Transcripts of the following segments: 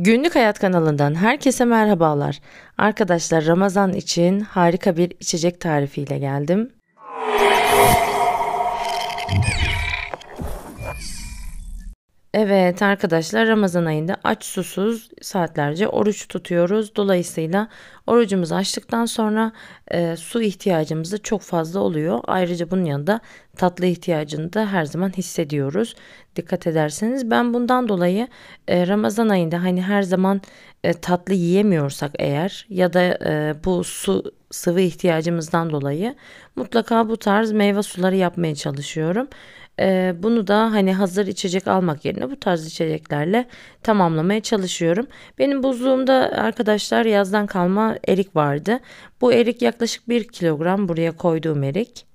Günlük Hayat kanalından herkese merhabalar. Arkadaşlar Ramazan için harika bir içecek tarifiyle geldim. Evet arkadaşlar Ramazan ayında aç susuz saatlerce oruç tutuyoruz. Dolayısıyla orucumuzu açtıktan sonra e, su ihtiyacımız da çok fazla oluyor. Ayrıca bunun yanında tatlı ihtiyacını da her zaman hissediyoruz. Dikkat ederseniz ben bundan dolayı e, Ramazan ayında hani her zaman e, tatlı yiyemiyorsak eğer ya da e, bu su sıvı ihtiyacımızdan dolayı mutlaka bu tarz meyve suları yapmaya çalışıyorum e, bunu da hani hazır içecek almak yerine bu tarz içeceklerle tamamlamaya çalışıyorum. Benim buzluğumda arkadaşlar yazdan kalma erik vardı. Bu erik yaklaşık 1 kilogram buraya koyduğum erik.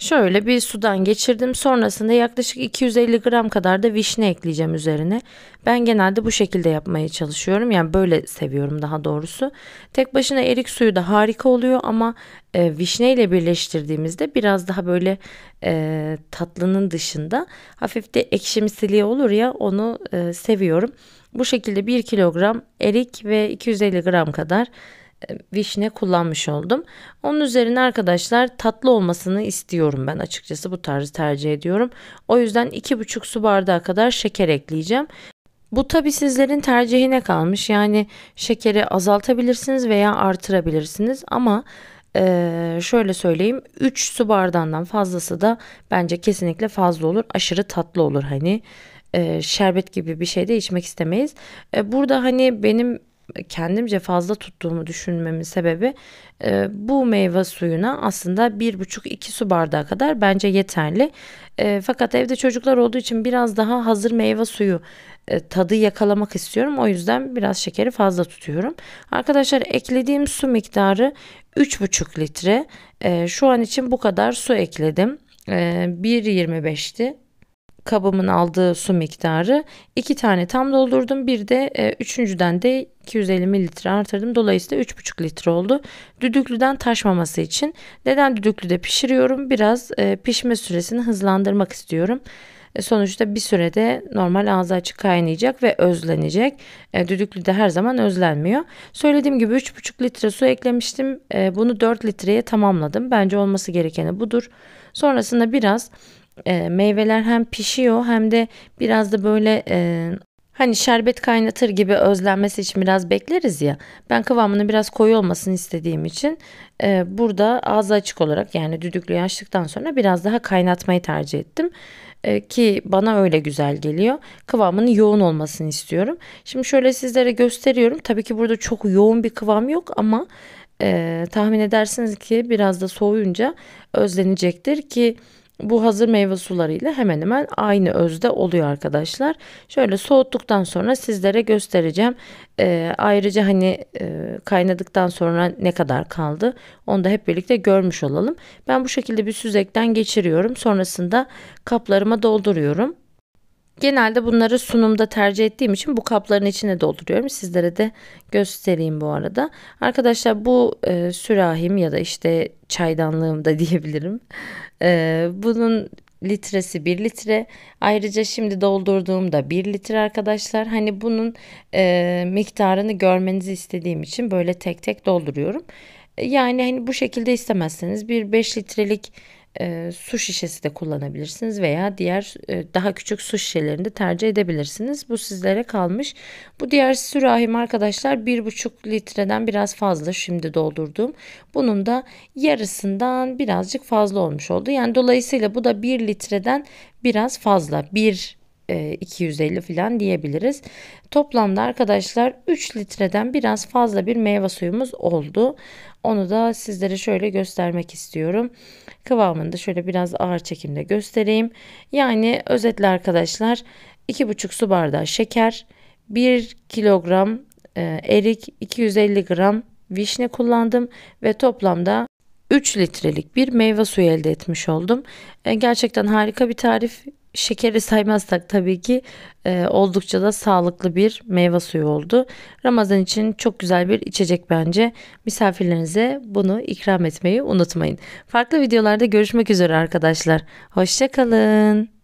Şöyle bir sudan geçirdim. Sonrasında yaklaşık 250 gram kadar da vişne ekleyeceğim üzerine. Ben genelde bu şekilde yapmaya çalışıyorum. Yani böyle seviyorum daha doğrusu. Tek başına erik suyu da harika oluyor ama e, vişne ile birleştirdiğimizde biraz daha böyle e, tatlının dışında hafif de ekşimsiliği olur ya onu e, seviyorum. Bu şekilde 1 kilogram erik ve 250 gram kadar vişne kullanmış oldum. Onun üzerine arkadaşlar tatlı olmasını istiyorum ben açıkçası bu tarzı tercih ediyorum. O yüzden 2,5 su bardağı kadar şeker ekleyeceğim. Bu tabi sizlerin tercihine kalmış. Yani şekeri azaltabilirsiniz veya artırabilirsiniz ama ee, şöyle söyleyeyim 3 su bardağından fazlası da bence kesinlikle fazla olur. Aşırı tatlı olur hani. Ee, şerbet gibi bir şey de içmek istemeyiz. Ee, burada hani benim kendimce fazla tuttuğumu düşünmemin sebebi e, bu meyve suyuna aslında 1,5-2 su bardağı kadar bence yeterli. E, fakat evde çocuklar olduğu için biraz daha hazır meyve suyu e, tadı yakalamak istiyorum. O yüzden biraz şekeri fazla tutuyorum. Arkadaşlar eklediğim su miktarı 3,5 litre. E, şu an için bu kadar su ekledim. E, 1,25'ti kabımın aldığı su miktarı. 2 tane tam doldurdum. Bir de e, üçüncüden de 250 mililitre artırdım. Dolayısıyla 3,5 litre oldu. Düdüklüden taşmaması için neden düdüklüde pişiriyorum? Biraz e, pişme süresini hızlandırmak istiyorum. E, sonuçta bir sürede normal ağzı açık kaynayacak ve özlenecek. E, düdüklü her zaman özlenmiyor. Söylediğim gibi 3,5 litre su eklemiştim. E, bunu 4 litreye tamamladım. Bence olması gerekeni budur. Sonrasında biraz e, meyveler hem pişiyor hem de biraz da böyle e, hani şerbet kaynatır gibi özlenmesi için biraz bekleriz ya. Ben kıvamını biraz koyu olmasını istediğim için e, burada ağzı açık olarak yani düdüklü açtıktan sonra biraz daha kaynatmayı tercih ettim e, ki bana öyle güzel geliyor. Kıvamının yoğun olmasını istiyorum. Şimdi şöyle sizlere gösteriyorum. Tabii ki burada çok yoğun bir kıvam yok ama e, tahmin edersiniz ki biraz da soğuyunca özlenecektir ki bu hazır meyve sularıyla hemen hemen aynı özde oluyor arkadaşlar. Şöyle soğuttuktan sonra sizlere göstereceğim. Ee, ayrıca hani e, kaynadıktan sonra ne kadar kaldı onu da hep birlikte görmüş olalım. Ben bu şekilde bir süzekten geçiriyorum. Sonrasında kaplarıma dolduruyorum. Genelde bunları sunumda tercih ettiğim için bu kapların içine dolduruyorum. Sizlere de göstereyim bu arada. Arkadaşlar bu e, sürahim ya da işte çaydanlığım da diyebilirim. E, bunun litresi 1 litre. Ayrıca şimdi doldurduğum da 1 litre arkadaşlar. Hani bunun e, miktarını görmenizi istediğim için böyle tek tek dolduruyorum. E, yani hani bu şekilde istemezseniz bir 5 litrelik e, su şişesi de kullanabilirsiniz veya diğer e, daha küçük su şişelerini de tercih edebilirsiniz. Bu sizlere kalmış. Bu diğer sürahim arkadaşlar 1,5 litreden biraz fazla şimdi doldurdum. Bunun da yarısından birazcık fazla olmuş oldu. Yani dolayısıyla bu da 1 litreden biraz fazla. 1 250 e, falan diyebiliriz. Toplamda arkadaşlar 3 litreden biraz fazla bir meyve suyumuz oldu. Onu da sizlere şöyle göstermek istiyorum. Kıvamını da şöyle biraz ağır çekimde göstereyim. Yani özetle arkadaşlar 2,5 su bardağı şeker, 1 kilogram e, erik, 250 gram vişne kullandım ve toplamda 3 litrelik bir meyve suyu elde etmiş oldum. E, gerçekten harika bir tarif şekeri saymazsak tabii ki e, oldukça da sağlıklı bir meyve suyu oldu. Ramazan için çok güzel bir içecek bence. Misafirlerinize bunu ikram etmeyi unutmayın. Farklı videolarda görüşmek üzere arkadaşlar. Hoşçakalın.